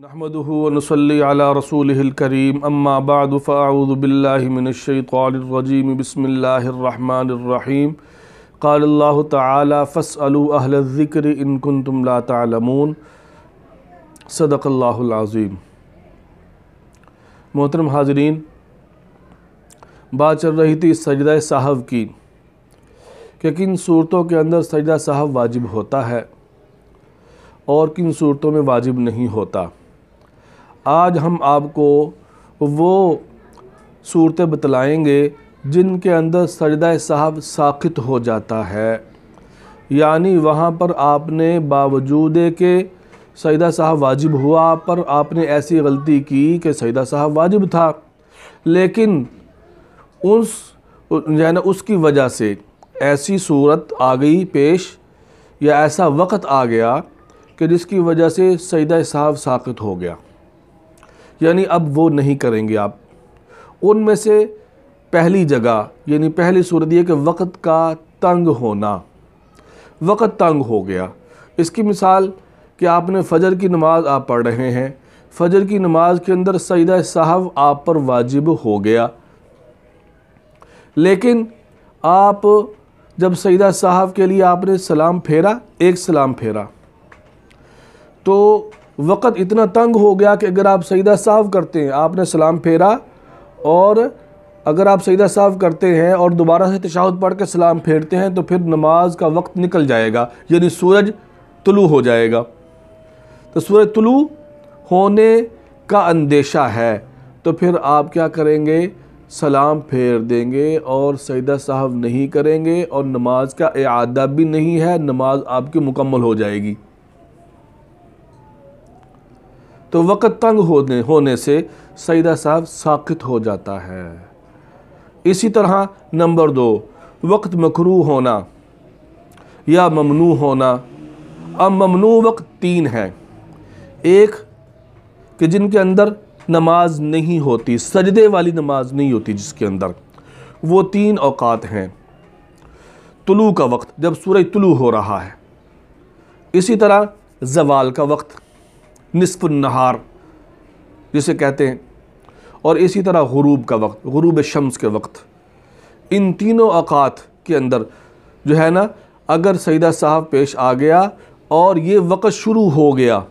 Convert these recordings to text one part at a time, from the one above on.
नहमदनसली रसूलकरीम अम्माबादफ़ाउज़बिल्लिमिनशैतरजीम बसमीम काल्ला तफ़सलज़िक्र इनकुन तुम लातमून मोहतरम हाजरीन बात चल रही थी सजदा साहब की कि किन सूरतों के अंदर सजदा साहब वाजिब होता है और किन सूरतों में वाजिब नहीं होता आज हम आपको वो सूरतें बतलाएंगे जिनके अंदर सजदा साहब साखित हो जाता है यानी वहाँ पर आपने बावजूद के सजदा साहब वाजिब हुआ पर आपने ऐसी गलती की कि सजदा साहब वाजिब था लेकिन उस यानी उसकी वजह से ऐसी सूरत आ गई पेश या ऐसा वक्त आ गया कि जिसकी वजह से सजदा साहब साखित हो गया यानी अब वो नहीं करेंगे आप उनमें से पहली जगह यानी पहली सूरत यह कि वक्त का तंग होना वक़्त तंग हो गया इसकी मिसाल कि आपने फ़जर की नमाज़ आप पढ़ रहे हैं फ़जर की नमाज के अंदर सईद साहब आप पर वाजिब हो गया लेकिन आप जब सईदा साहब के लिए आपने सलाम फेरा एक सलाम फेरा तो वक़्त इतना तंग हो गया कि अगर आप सईदा साफ़ करते हैं आपने सलाम फेरा और अगर आप सईदा साफ़ करते हैं और दोबारा से तशाहद पढ़ के सलाम फेरते हैं तो फिर नमाज का वक्त निकल जाएगा यानी सूरज तुलू हो जाएगा तो सूरज तुलू होने का अंदेशा है तो फिर आप क्या करेंगे सलाम फेर देंगे और सईदा साहब नहीं करेंगे और नमाज का अदा भी नहीं है नमाज आपकी मुकम्मल हो जाएगी तो वक़्त तंग होने होने से सईदा साहब साकित हो जाता है इसी तरह नंबर दो वक्त मकरू होना या ममनू होना अब ममनू वक्त तीन है एक कि जिनके अंदर नमाज नहीं होती सजदे वाली नमाज नहीं होती जिसके अंदर वो तीन अवात हैं तुलू का वक्त जब सूरज तुलू हो रहा है इसी तरह जवाल का वक्त नसफ़ नहार जिसे कहते हैं और इसी तरह गरूब का वक्त गरूब शम्स के वक्त इन तीनों अकात के अंदर जो है ना अगर सईदा साहब पेश आ गया और ये वक़्त शुरू हो गया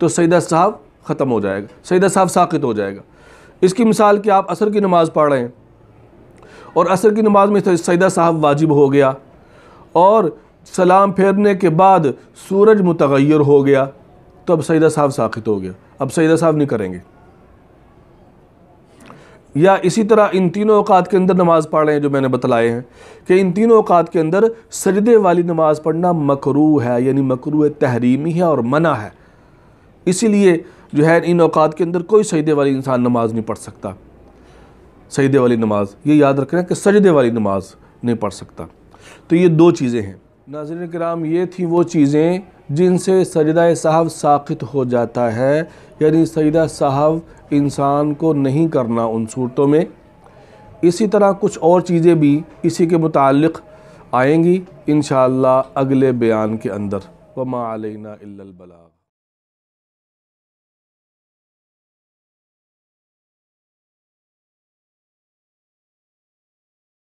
तो सईदा साहब ख़त्म हो जाएगा सईदा साहब साकित हो जाएगा इसकी मिसाल कि आप असर की नमाज़ पढ़ रहे हैं और असर की नमाज़ में सईदा साहब वाजिब हो गया और सलाम फेरने के बाद सूरज मुतगैर हो गया तो अब सईदा साहब साखित हो गया अब सईदा साहब नहीं करेंगे या इसी तरह इन तीनों अवात के अंदर नमाज़ पढ़ रहे हैं जो मैंने बतलाए हैं कि इन तीनों अवात के अंदर सजदे वाली नमाज़ पढ़ना मकरू है यानी मकरू है तहरीमी है और मना है इसीलिए जो है इन अवात के अंदर कोई सजदे वाली इंसान नमाज़ नहीं पढ़ सकता सजदे वाली नमाज ये याद रखना कि सजदे वाली नमाज नहीं पढ़ सकता तो ये दो चीज़ें हैं नाजर कराम ये थी वो चीज़ें जिनसे सजदा साहब साखित हो जाता है यानी सजदा साहब इंसान को नहीं करना उन सूरतों में इसी तरह कुछ और चीज़ें भी इसी के मुतक़ आएंगी इन अगले बयान के अंदर वमा अलैना बलाग